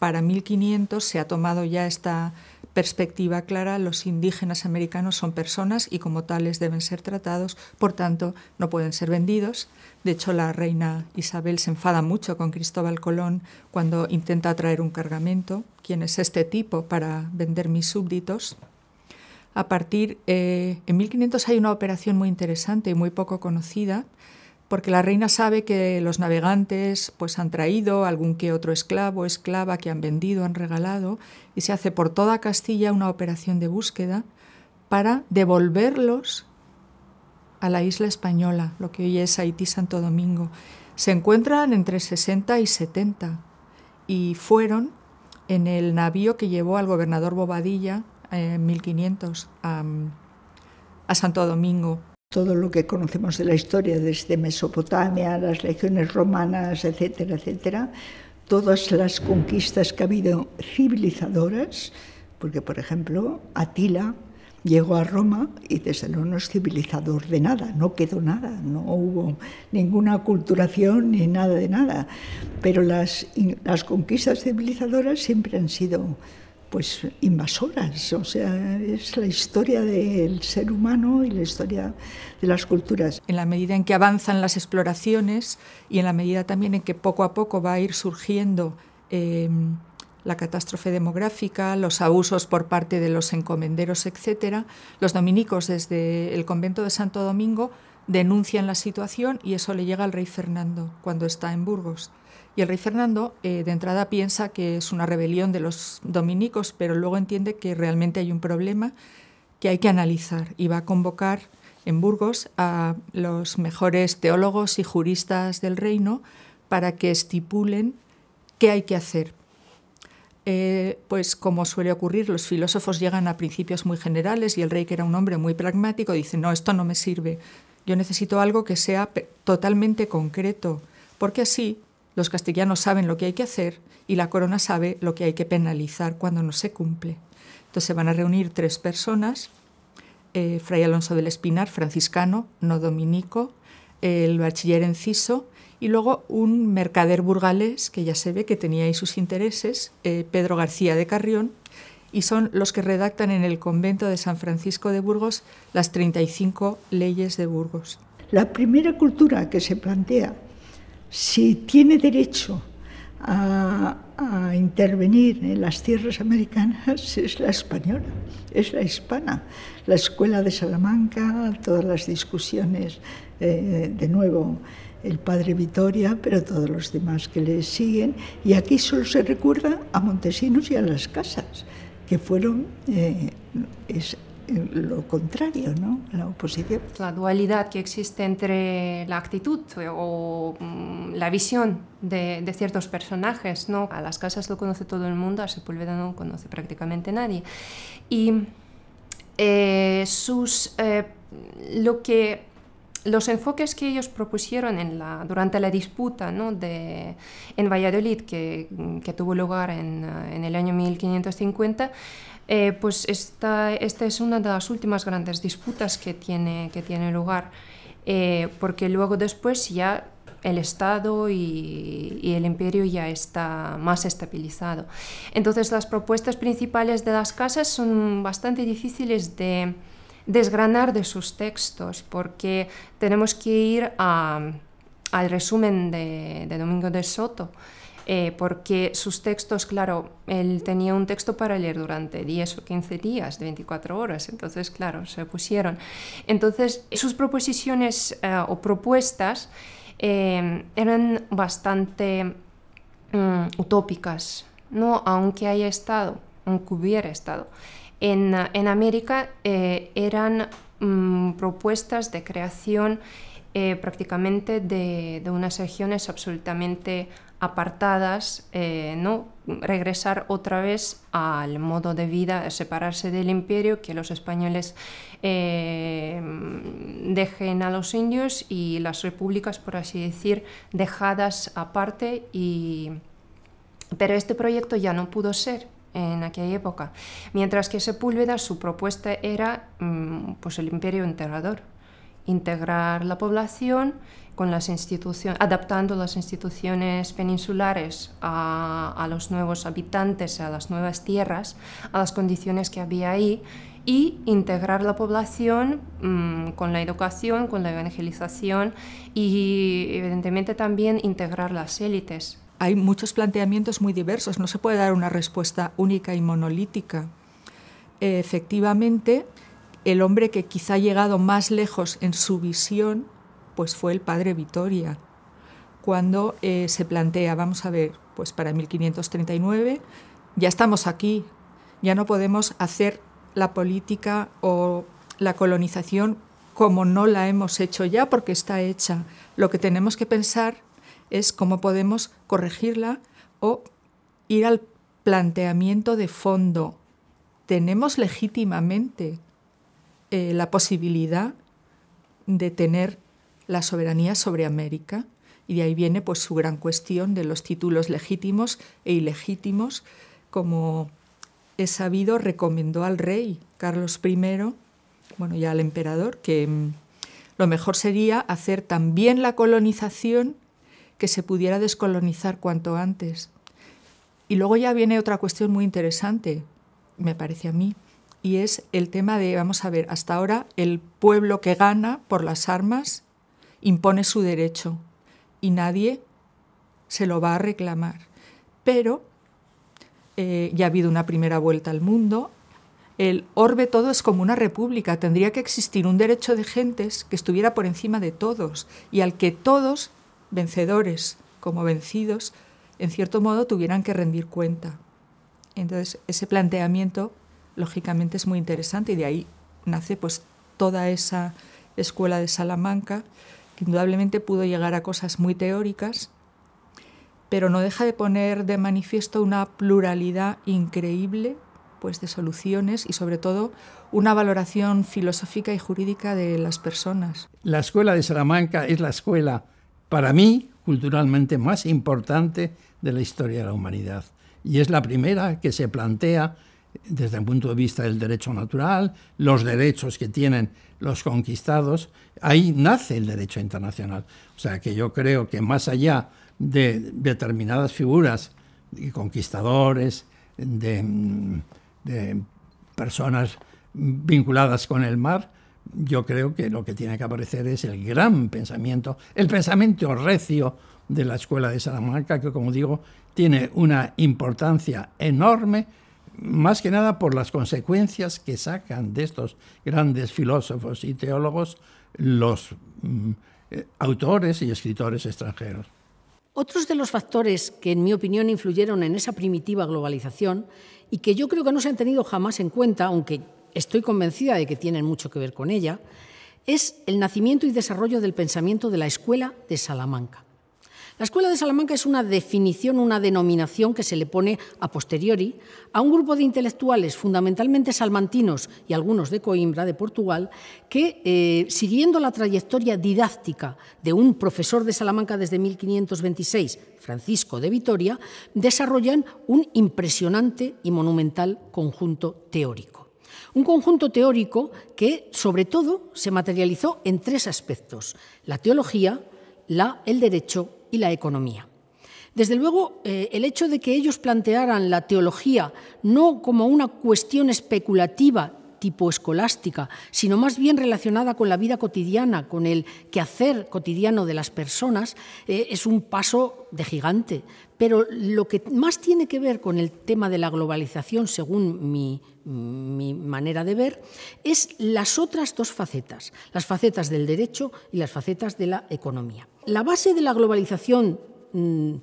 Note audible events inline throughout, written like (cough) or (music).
para 1500 se ha tomado ya esta perspectiva clara, los indígenas americanos son personas y como tales deben ser tratados, por tanto no pueden ser vendidos. De hecho, la reina Isabel se enfada mucho con Cristóbal Colón cuando intenta traer un cargamento. ¿Quién es este tipo para vender mis súbditos? A partir, eh, en 1500 hay una operación muy interesante y muy poco conocida porque la reina sabe que los navegantes pues han traído algún que otro esclavo, esclava que han vendido, han regalado, y se hace por toda Castilla una operación de búsqueda para devolverlos a la isla española, lo que hoy es Haití Santo Domingo. Se encuentran entre 60 y 70 y fueron en el navío que llevó al gobernador Bobadilla eh, en 1500 a Santo Domingo todo lo que conocemos de la historia, desde Mesopotamia, las legiones romanas, etcétera, etcétera, todas las conquistas que ha habido civilizadoras, porque, por ejemplo, Atila llegó a Roma y desde luego no es civilizador de nada, no quedó nada, no hubo ninguna culturación ni nada de nada, pero las, las conquistas civilizadoras siempre han sido pues invasoras, o sea, es la historia del ser humano y la historia de las culturas. En la medida en que avanzan las exploraciones y en la medida también en que poco a poco va a ir surgiendo em, la catástrofe demográfica, los abusos por parte de los encomenderos, etc., los dominicos desde el convento de Santo Domingo denuncian la situación y eso le llega al rey Fernando cuando está en Burgos el rey Fernando eh, de entrada piensa que es una rebelión de los dominicos, pero luego entiende que realmente hay un problema que hay que analizar y va a convocar en Burgos a los mejores teólogos y juristas del reino para que estipulen qué hay que hacer. Eh, pues como suele ocurrir, los filósofos llegan a principios muy generales y el rey, que era un hombre muy pragmático, dice, no, esto no me sirve, yo necesito algo que sea totalmente concreto, porque así los castellanos saben lo que hay que hacer y la corona sabe lo que hay que penalizar cuando no se cumple. Entonces se van a reunir tres personas, eh, Fray Alonso del Espinar, franciscano, no dominico, el bachiller Enciso y luego un mercader burgalés, que ya se ve que tenía ahí sus intereses, eh, Pedro García de Carrión, y son los que redactan en el convento de San Francisco de Burgos las 35 leyes de Burgos. La primera cultura que se plantea si tiene derecho a, intervenir en las tierras americanas (laughs) es la española, es la hispana. La escuela de Salamanca, todas las discusiones, eh, de nuevo el padre Vitoria, pero todos los demás que le siguen. Y aquí solo se recuerda a Montesinos y a las casas, que fueron eh, eh, lo contrario, ¿no? La oposición. La dualidad que existe entre la actitud o mm, la visión de, ciertos personajes, ¿no? A las casas lo conoce todo el mundo, a Sepúlveda no conoce prácticamente nadie. Y eh, sus, eh, lo que los enfoques que ellos propusieron en la, durante la disputa de, en Valladolid, que, tuvo lugar en, el año 1550, eh, pues esta, esta, es una de las últimas grandes disputas que tiene, que tiene lugar, eh, porque luego después ya el Estado y, y, el imperio ya está más estabilizado. Entonces las propuestas principales de las casas son bastante difíciles de desgranar de sus textos, porque tenemos que ir al resumen de, Domingo de Soto, eh, porque sus textos, claro, él tenía un texto para leer durante 10 o 15 días, de 24 horas, entonces, claro, se pusieron. Entonces, sus proposiciones eh, o propuestas eh, eran bastante mm, utópicas, ¿no? aunque haya estado, aunque hubiera estado en, América eh, eran mm, propuestas de creación eh, prácticamente de, unas regiones absolutamente apartadas, eh, ¿no? regresar otra vez al modo de vida, separarse del imperio, que los españoles dejen a los indios y las repúblicas, por así decir, dejadas aparte. Pero este proyecto ya no pudo ser, en aquella época, mientras que Sepúlveda su propuesta era mm, pues el imperio integrador, integrar la población con las instituciones, adaptando las instituciones peninsulares a, los nuevos habitantes, a las nuevas tierras, a las condiciones que había ahí y integrar la población mm, con la educación, con la evangelización y evidentemente también integrar las élites hay muchos planteamientos muy diversos, no se puede dar una respuesta única y monolítica. Efectivamente, el hombre que quizá ha llegado más lejos en su visión, pues fue el padre Vitoria, cuando eh, se plantea, vamos a ver, pues para 1539 ya estamos aquí, ya no podemos hacer la política o la colonización como no la hemos hecho ya, porque está hecha. Lo que tenemos que pensar es cómo podemos corregirla o ir al planteamiento de fondo. ¿Tenemos legítimamente eh, la posibilidad de tener la soberanía sobre América? Y de ahí viene pues, su gran cuestión de los títulos legítimos e ilegítimos, como es sabido, recomendó al rey Carlos I, bueno, ya al emperador, que mm, lo mejor sería hacer también la colonización que se pudiera descolonizar cuanto antes. Y luego ya viene otra cuestión muy interesante, me parece a mí, y es el tema de, vamos a ver, hasta ahora el pueblo que gana por las armas impone su derecho y nadie se lo va a reclamar. Pero eh, ya ha habido una primera vuelta al mundo, el orbe todo es como una república, tendría que existir un derecho de gentes que estuviera por encima de todos y al que todos vencedores como vencidos, en cierto modo tuvieran que rendir cuenta. Entonces, ese planteamiento, lógicamente, es muy interesante y de ahí nace pues, toda esa escuela de Salamanca, que indudablemente pudo llegar a cosas muy teóricas, pero no deja de poner de manifiesto una pluralidad increíble pues, de soluciones y sobre todo una valoración filosófica y jurídica de las personas. La escuela de Salamanca es la escuela para mí culturalmente más importante de la historia de la humanidad. Y es la primera que se plantea desde el punto de vista del derecho natural, los derechos que tienen los conquistados, ahí nace el derecho internacional. O sea que yo creo que más allá de determinadas figuras, de conquistadores, de mm, personas vinculadas con el mar, yo creo que lo que tiene que aparecer es el gran pensamiento, el pensamiento recio de la Escuela de Salamanca, que como digo, tiene una importancia enorme, más que nada por las consecuencias que sacan de estos grandes filósofos y teólogos los mm, eh, autores y escritores extranjeros. Otros de los factores que, en mi opinión, influyeron en esa primitiva globalización y que yo creo que no se han tenido jamás en cuenta, aunque estoy convencida de que tienen mucho que ver con ella, es el nacimiento y desarrollo del pensamiento de la Escuela de Salamanca. La Escuela de Salamanca es una definición, una denominación que se le pone a posteriori a un grupo de intelectuales, fundamentalmente salmantinos y algunos de Coimbra, de Portugal, que, eh, siguiendo la trayectoria didáctica de un profesor de Salamanca desde 1526, Francisco de Vitoria, desarrollan un impresionante y monumental conjunto teórico. Un conjunto teórico que, sobre todo, se materializó en tres aspectos, la teología, el derecho y la economía. Desde luego, eh, el hecho de que ellos plantearan la teología no como una cuestión especulativa tipo escolástica, sino más bien relacionada con la vida cotidiana, con el quehacer cotidiano de las personas, eh, es un paso de gigante. Pero lo que más tiene que ver con el tema de la globalización, según mi, manera de ver, es las otras dos facetas, las facetas del derecho y las facetas de la economía. La base de la globalización mm,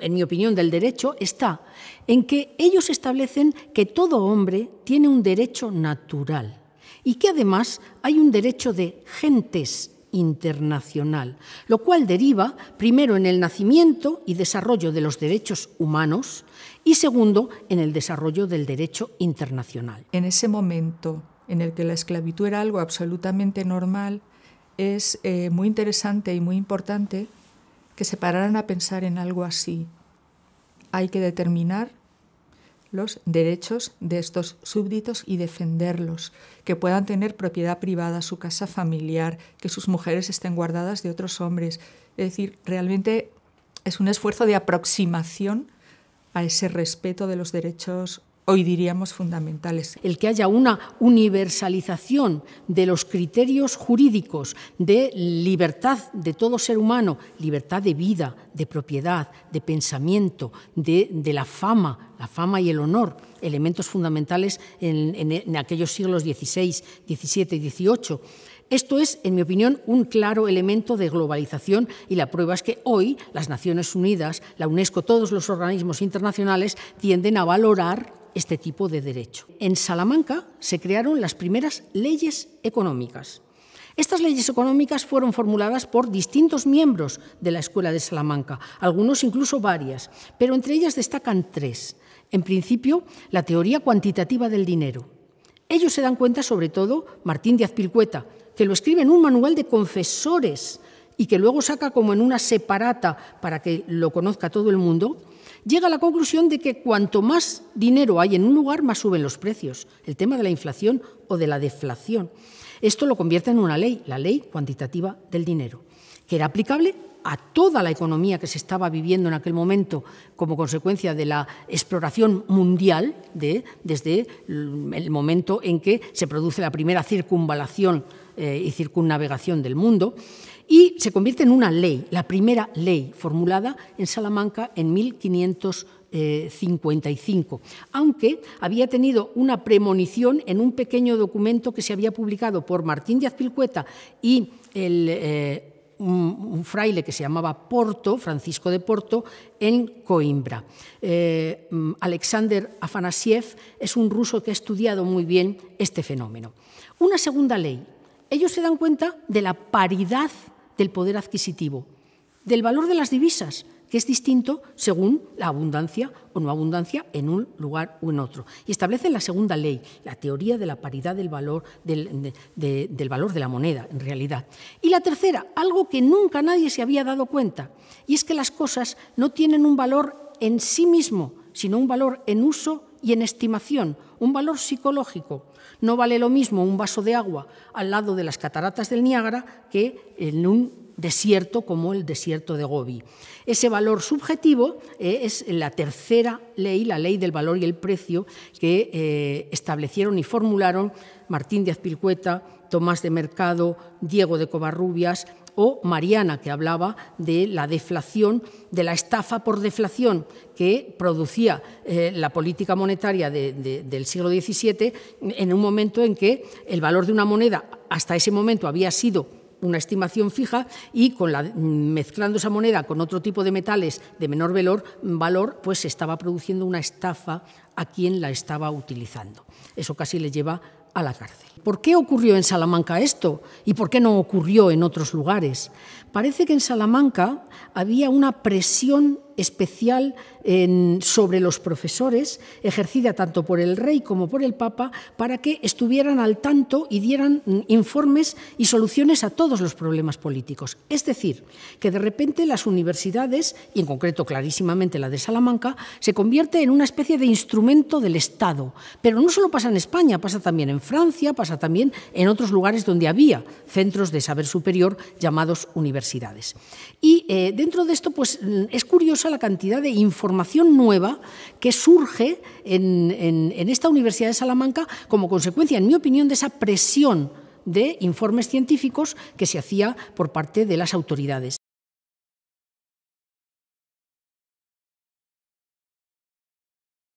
en mi opinión, del derecho está en que ellos establecen que todo hombre tiene un derecho natural y que además hay un derecho de gentes internacional, lo cual deriva primero en el nacimiento y desarrollo de los derechos humanos y segundo en el desarrollo del derecho internacional. En ese momento en el que la esclavitud era algo absolutamente normal, es eh, muy interesante y muy importante que se pararan a pensar en algo así. Hay que determinar los derechos de estos súbditos y defenderlos, que puedan tener propiedad privada, su casa familiar, que sus mujeres estén guardadas de otros hombres. Es decir, realmente es un esfuerzo de aproximación a ese respeto de los derechos hoy diríamos fundamentales. El que haya una universalización de los criterios jurídicos de libertad de todo ser humano, libertad de vida, de propiedad, de pensamiento, de, la fama, la fama y el honor, elementos fundamentales en, en aquellos siglos XVI, XVII y XVIII. Esto es, en mi opinión, un claro elemento de globalización y la prueba es que hoy las Naciones Unidas, la UNESCO, todos los organismos internacionales tienden a valorar este tipo de derecho. En Salamanca se crearon las primeras leyes económicas. Estas leyes económicas fueron formuladas por distintos miembros de la Escuela de Salamanca, algunos incluso varias, pero entre ellas destacan tres. En principio, la teoría cuantitativa del dinero. Ellos se dan cuenta, sobre todo, Martín Díaz Pilcueta, que lo escribe en un manual de confesores y que luego saca como en una separata para que lo conozca todo el mundo, llega a la conclusión de que cuanto más dinero hay en un lugar, más suben los precios, el tema de la inflación o de la deflación. Esto lo convierte en una ley, la ley cuantitativa del dinero, que era aplicable a toda la economía que se estaba viviendo en aquel momento como consecuencia de la exploración mundial de, desde el momento en que se produce la primera circunvalación eh, y circunnavegación del mundo y se convierte en una ley, la primera ley formulada en Salamanca en 1555, eh, aunque había tenido una premonición en un pequeño documento que se había publicado por Martín Díaz Pilcueta y eh, un, fraile que se llamaba Porto, Francisco de Porto, en Coimbra. Eh, mm, Alexander Afanasiev es un ruso que ha estudiado muy bien este fenómeno. Una segunda ley. Ellos se dan cuenta de la paridad del poder adquisitivo, del valor de las divisas, que es distinto según la abundancia o no abundancia en un lugar u en otro. Y establece la segunda ley, la teoría de la paridad del valor, del valor de la moneda, en realidad. Y la tercera, algo que nunca nadie se había dado cuenta, y es que las cosas no tienen un valor en sí mismo, sino un valor en uso y en estimación, un valor psicológico. No vale lo mismo un vaso de agua al lado de las cataratas del Niágara que en un desierto como el desierto de Gobi. Ese valor subjetivo eh, es la tercera ley, la ley del valor y el precio, que eh, establecieron y formularon Martín Díaz Pilcueta, Tomás de Mercado, Diego de Covarrubias o Mariana, que hablaba de la deflación, de la estafa por deflación que producía eh, la política monetaria del siglo XVII en un momento en que el valor de una moneda hasta ese momento había sido una estimación fija y con la, mezclando esa moneda con otro tipo de metales de menor valor, valor, pues se estaba produciendo una estafa a quien la estaba utilizando. Eso casi le lleva a la cárcel. ¿Por qué ocurrió en Salamanca esto y por qué no ocurrió en otros lugares? Parece que en Salamanca había una presión especial en, sobre los profesores, ejercida tanto por el rey como por el papa, para que estuvieran al tanto y dieran mm, informes y soluciones a todos los problemas políticos. Es decir, que de repente las universidades, y en concreto clarísimamente la de Salamanca, se convierte en una especie de instrumento del Estado. Pero no solo pasa en España, pasa también en Francia, pasa también en otros lugares donde había centros de saber superior llamados universidades. Y eh, dentro de esto, pues mm, es curioso la cantidad de información nueva que surge en esta Universidad de Salamanca como consecuencia, en mi opinión, de esa presión de informes científicos que se hacía por parte de las autoridades.